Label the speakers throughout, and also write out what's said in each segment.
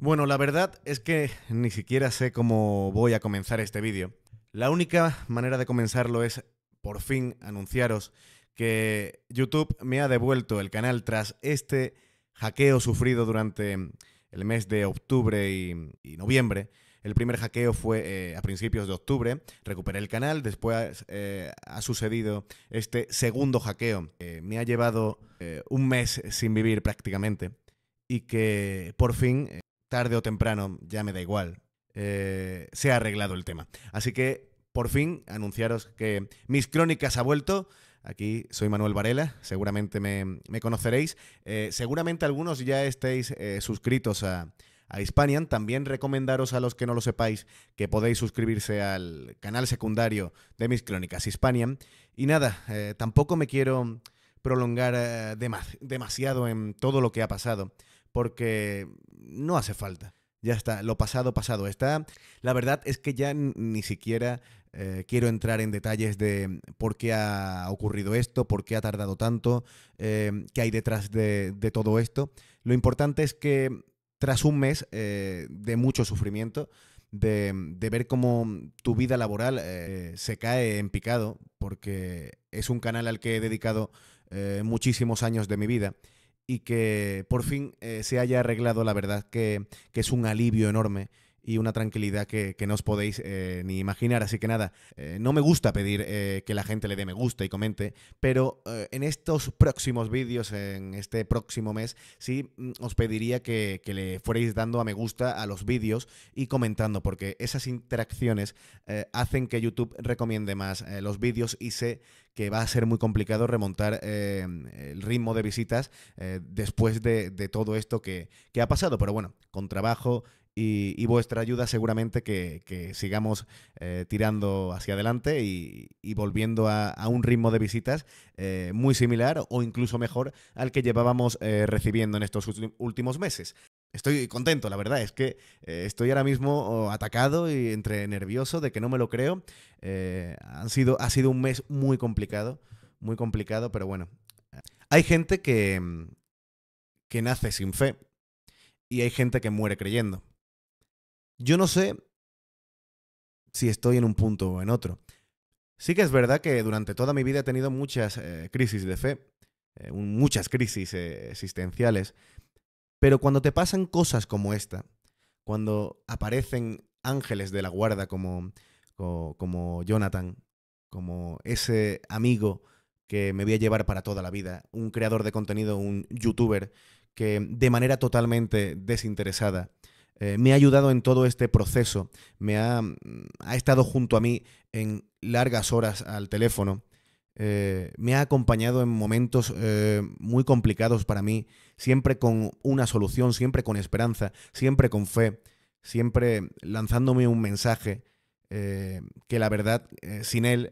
Speaker 1: Bueno, la verdad es que ni siquiera sé cómo voy a comenzar este vídeo. La única manera de comenzarlo es, por fin, anunciaros que YouTube me ha devuelto el canal tras este hackeo sufrido durante el mes de octubre y, noviembre. El primer hackeo fue eh, a principios de octubre, recuperé el canal, después eh, ha sucedido este segundo hackeo. que me ha llevado eh, un mes sin vivir prácticamente y que por fin tarde o temprano, ya me da igual, eh, se ha arreglado el tema. Así que, por fin, anunciaros que Mis Crónicas ha vuelto. Aquí soy Manuel Varela, seguramente me, conoceréis. Eh, seguramente algunos ya estéis eh, suscritos a, a Hispanian. También recomendaros a los que no lo sepáis que podéis suscribirse al canal secundario de mis crónicas Hispanian. Y nada, tampoco me quiero prolongar demasiado en todo lo que ha pasado, porque no hace falta. Ya está, lo pasado, pasado está. La verdad es que ya ni siquiera eh, quiero entrar en detalles de por qué ha ocurrido esto, por qué ha tardado tanto, eh, qué hay detrás de, todo esto. Lo importante es que tras un mes eh, de mucho sufrimiento, de, de, ver cómo tu vida laboral se cae en picado, porque es un canal al que he dedicado muchísimos años de mi vida, y que por fin eh, se haya arreglado, la verdad que es un alivio enorme y una tranquilidad que, no os podéis eh, ni imaginar. Así que nada, eh, no me gusta pedir eh, que la gente le dé me gusta y comente, pero en estos próximos vídeos, en este próximo mes, sí mm, os pediría que, le fuerais dando a me gusta a los vídeos y comentando, porque esas interacciones hacen que YouTube recomiende más los vídeos y sé que va a ser muy complicado remontar el ritmo de visitas después de, todo esto que, que, ha pasado. Pero bueno, con trabajo y, vuestra ayuda seguramente que, sigamos eh, tirando hacia adelante y, volviendo a, un ritmo de visitas eh, muy similar o incluso mejor al que llevábamos eh, recibiendo en estos últimos meses. Estoy contento, la verdad, es que estoy ahora mismo atacado y entre nervioso de que no me lo creo. sido, ha sido un mes muy complicado, muy complicado, pero bueno. Hay gente que, que nace sin fe y hay gente que muere creyendo. Yo no sé si estoy en un punto o en otro. Sí que es verdad que durante toda mi vida he tenido muchas eh, crisis de fe, eh, muchas crisis eh, existenciales, pero cuando te pasan cosas como esta, cuando aparecen ángeles de la guarda como Jonathan, como ese amigo que me voy a llevar para toda la vida, un creador de contenido, un youtuber que de manera totalmente desinteresada eh, me ha ayudado en todo este proceso, me mm, ha, estado junto a mí en largas horas al teléfono, eh, me ha acompañado en momentos eh, muy complicados para mí, siempre con una solución, siempre con esperanza, siempre con fe, siempre lanzándome un mensaje que la verdad sin él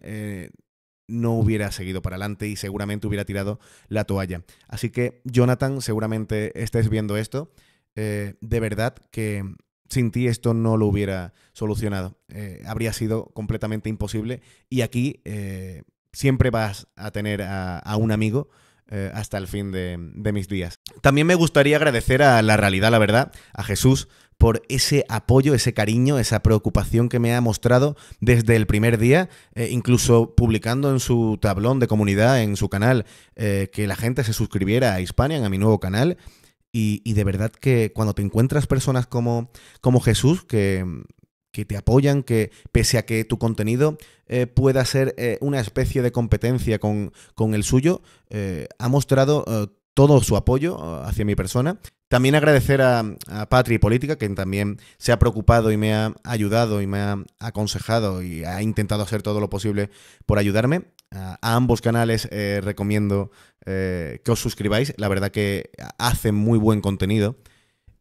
Speaker 1: no hubiera seguido para adelante y seguramente hubiera tirado la toalla. Así que Jonathan, seguramente estés viendo esto. Eh, de verdad que sin ti esto no lo hubiera solucionado. Eh, habría sido completamente imposible. Y aquí eh, siempre vas a tener a, un amigo hasta el fin de, mis días. También me gustaría agradecer a la realidad, la verdad, a Jesús por ese apoyo, ese cariño, esa preocupación que me ha mostrado desde el primer día, incluso publicando en su tablón de comunidad, en su canal, que la gente se suscribiera a Hispania, a mi nuevo canal, y, de verdad que cuando te encuentras personas como, como Jesús, que, te apoyan, que pese a que tu contenido eh, pueda ser eh, una especie de competencia con, con el suyo, eh, ha mostrado todo su apoyo hacia mi persona. También agradecer a, a y Política, que también se ha preocupado y me ha ayudado y me ha aconsejado y ha intentado hacer todo lo posible por ayudarme a ambos canales eh, recomiendo eh, que os suscribáis. La verdad que hacen muy buen contenido.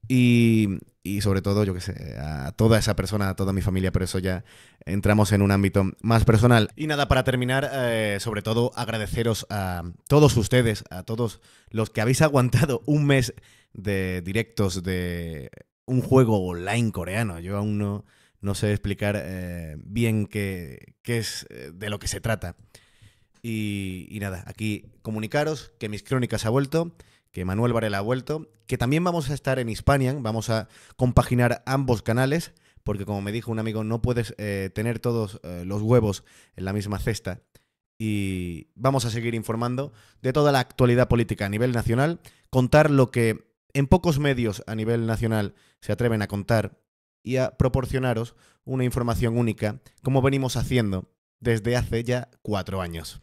Speaker 1: Y, sobre todo, yo que sé, a toda esa persona, a toda mi familia, por eso ya entramos en un ámbito más personal. Y nada, para terminar, eh, sobre todo agradeceros a todos ustedes, a todos los que habéis aguantado un mes de directos de un juego online coreano. Yo aún no, no sé explicar bien qué, qué es de lo que se trata. Y, nada, aquí comunicaros que mis crónicas ha vuelto, que Manuel Varela ha vuelto, que también vamos a estar en Hispanian, vamos a compaginar ambos canales, porque como me dijo un amigo, no puedes eh, tener todos eh, los huevos en la misma cesta. Y vamos a seguir informando de toda la actualidad política a nivel nacional, contar lo que en pocos medios a nivel nacional se atreven a contar y a proporcionaros una información única, como venimos haciendo desde hace ya cuatro años.